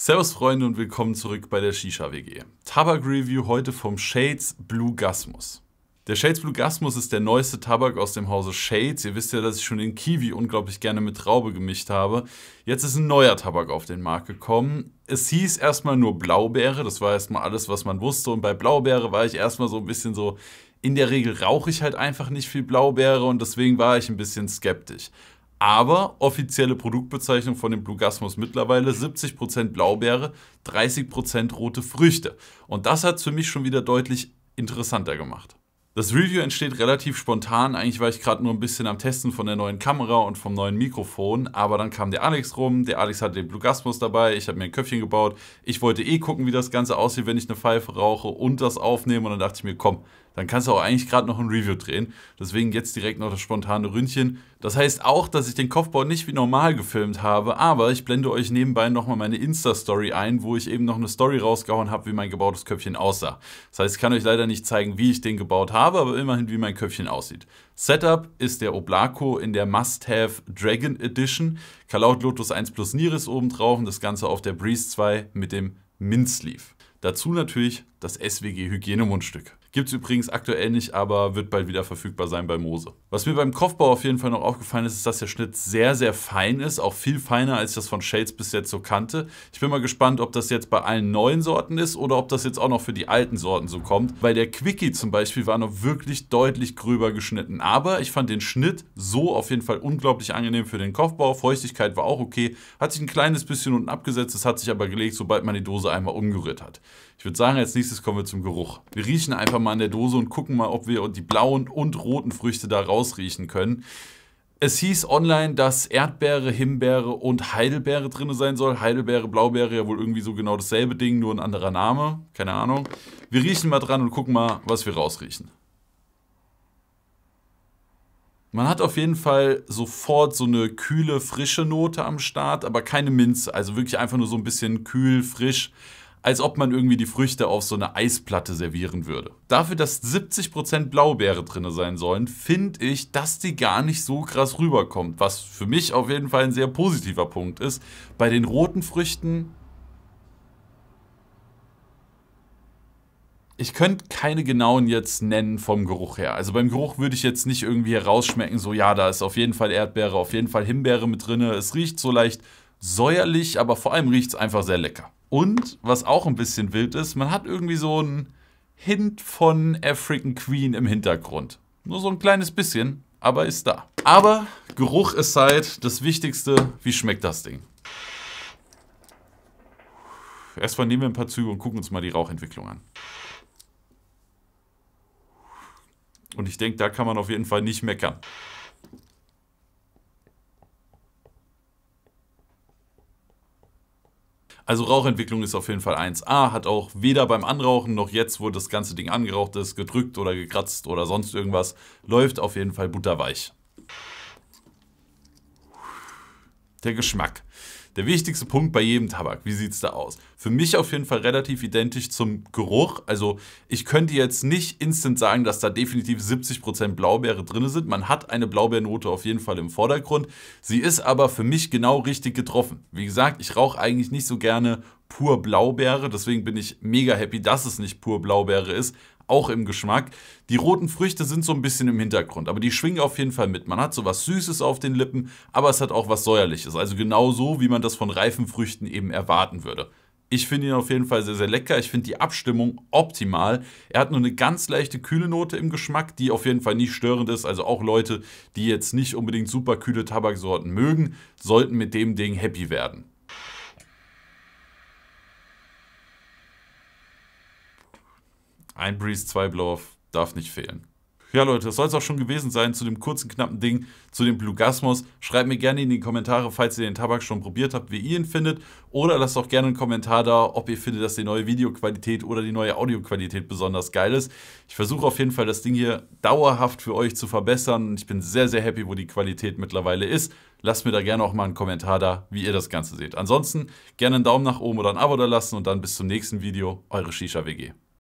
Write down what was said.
Servus Freunde und willkommen zurück bei der Shisha WG. Tabak Review heute vom Shades Blue Gasmus. Der Shades Blue Gasmus ist der neueste Tabak aus dem Hause Shades. Ihr wisst ja, dass ich schon den Kiwi unglaublich gerne mit Traube gemischt habe. Jetzt ist ein neuer Tabak auf den Markt gekommen. Es hieß erstmal nur Blaubeere, das war erstmal alles, was man wusste. Und bei Blaubeere war ich erstmal so ein bisschen so, in der Regel rauche ich halt einfach nicht viel Blaubeere und deswegen war ich ein bisschen skeptisch. Aber offizielle Produktbezeichnung von dem Blugasmus mittlerweile 70% Blaubeere, 30% rote Früchte. Und das hat es für mich schon wieder deutlich interessanter gemacht. Das Review entsteht relativ spontan. Eigentlich war ich gerade nur ein bisschen am Testen von der neuen Kamera und vom neuen Mikrofon. Aber dann kam der Alex rum. Der Alex hatte den Blugasmus dabei. Ich habe mir ein Köpfchen gebaut. Ich wollte eh gucken, wie das Ganze aussieht, wenn ich eine Pfeife rauche und das aufnehme. Und dann dachte ich mir, komm, dann kannst du auch eigentlich gerade noch ein Review drehen. Deswegen jetzt direkt noch das spontane Ründchen. Das heißt auch, dass ich den Kopfbau nicht wie normal gefilmt habe, aber ich blende euch nebenbei nochmal meine Insta-Story ein, wo ich eben noch eine Story rausgehauen habe, wie mein gebautes Köpfchen aussah. Das heißt, ich kann euch leider nicht zeigen, wie ich den gebaut habe, aber immerhin, wie mein Köpfchen aussieht. Setup ist der Oblaco in der Must-Have Dragon Edition. Kalaut Lotus 1 plus Niris obendrauf und das Ganze auf der Breeze 2 mit dem Minzleaf. Dazu natürlich das SWG Hygienemundstück. Gibt es übrigens aktuell nicht, aber wird bald wieder verfügbar sein bei Mose. Was mir beim Kopfbau auf jeden Fall noch aufgefallen ist, ist, dass der Schnitt sehr, sehr fein ist. Auch viel feiner, als ich das von Shades bis jetzt so kannte. Ich bin mal gespannt, ob das jetzt bei allen neuen Sorten ist oder ob das jetzt auch noch für die alten Sorten so kommt. Weil der Quickie zum Beispiel war noch wirklich deutlich gröber geschnitten. Aber ich fand den Schnitt so auf jeden Fall unglaublich angenehm für den Kopfbau. Feuchtigkeit war auch okay. Hat sich ein kleines bisschen unten abgesetzt. Das hat sich aber gelegt, sobald man die Dose einmal umgerührt hat. Ich würde sagen, als nächstes kommen wir zum Geruch. Wir riechen einfach einfach mal an der Dose und gucken mal, ob wir die blauen und roten Früchte da rausriechen können. Es hieß online, dass Erdbeere, Himbeere und Heidelbeere drin sein soll. Heidelbeere, Blaubeere, ja wohl irgendwie so genau dasselbe Ding, nur ein anderer Name. Keine Ahnung. Wir riechen mal dran und gucken mal, was wir rausriechen. Man hat auf jeden Fall sofort so eine kühle, frische Note am Start, aber keine Minze. Also wirklich einfach nur so ein bisschen kühl, frisch als ob man irgendwie die Früchte auf so eine Eisplatte servieren würde. Dafür, dass 70% Blaubeere drin sein sollen, finde ich, dass die gar nicht so krass rüberkommt, was für mich auf jeden Fall ein sehr positiver Punkt ist. Bei den roten Früchten ich könnte keine genauen jetzt nennen vom Geruch her. Also beim Geruch würde ich jetzt nicht irgendwie herausschmecken, so ja, da ist auf jeden Fall Erdbeere, auf jeden Fall Himbeere mit drin. Es riecht so leicht säuerlich, aber vor allem riecht es einfach sehr lecker. Und was auch ein bisschen wild ist, man hat irgendwie so einen Hint von African Queen im Hintergrund. Nur so ein kleines bisschen, aber ist da. Aber Geruch ist halt das Wichtigste. Wie schmeckt das Ding? Erstmal nehmen wir ein paar Züge und gucken uns mal die Rauchentwicklung an. Und ich denke, da kann man auf jeden Fall nicht meckern. Also Rauchentwicklung ist auf jeden Fall 1A, hat auch weder beim Anrauchen noch jetzt, wo das ganze Ding angeraucht ist, gedrückt oder gekratzt oder sonst irgendwas, läuft auf jeden Fall butterweich. Der Geschmack. Der wichtigste Punkt bei jedem Tabak. Wie sieht es da aus? Für mich auf jeden Fall relativ identisch zum Geruch. Also ich könnte jetzt nicht instant sagen, dass da definitiv 70% Blaubeere drin sind. Man hat eine Blaubeernote auf jeden Fall im Vordergrund. Sie ist aber für mich genau richtig getroffen. Wie gesagt, ich rauche eigentlich nicht so gerne pur Blaubeere. Deswegen bin ich mega happy, dass es nicht pur Blaubeere ist. Auch im Geschmack. Die roten Früchte sind so ein bisschen im Hintergrund, aber die schwingen auf jeden Fall mit. Man hat so was Süßes auf den Lippen, aber es hat auch was Säuerliches. Also genau so, wie man das von reifen Früchten eben erwarten würde. Ich finde ihn auf jeden Fall sehr, sehr lecker. Ich finde die Abstimmung optimal. Er hat nur eine ganz leichte kühle Note im Geschmack, die auf jeden Fall nicht störend ist. Also auch Leute, die jetzt nicht unbedingt super kühle Tabaksorten mögen, sollten mit dem Ding happy werden. Ein Breeze, zwei Blow-Off, darf nicht fehlen. Ja, Leute, das soll es auch schon gewesen sein zu dem kurzen, knappen Ding, zu dem Blugasmus. Schreibt mir gerne in die Kommentare, falls ihr den Tabak schon probiert habt, wie ihr ihn findet. Oder lasst auch gerne einen Kommentar da, ob ihr findet, dass die neue Videoqualität oder die neue Audioqualität besonders geil ist. Ich versuche auf jeden Fall, das Ding hier dauerhaft für euch zu verbessern. Ich bin sehr, sehr happy, wo die Qualität mittlerweile ist. Lasst mir da gerne auch mal einen Kommentar da, wie ihr das Ganze seht. Ansonsten gerne einen Daumen nach oben oder ein Abo da lassen und dann bis zum nächsten Video. Eure Shisha WG.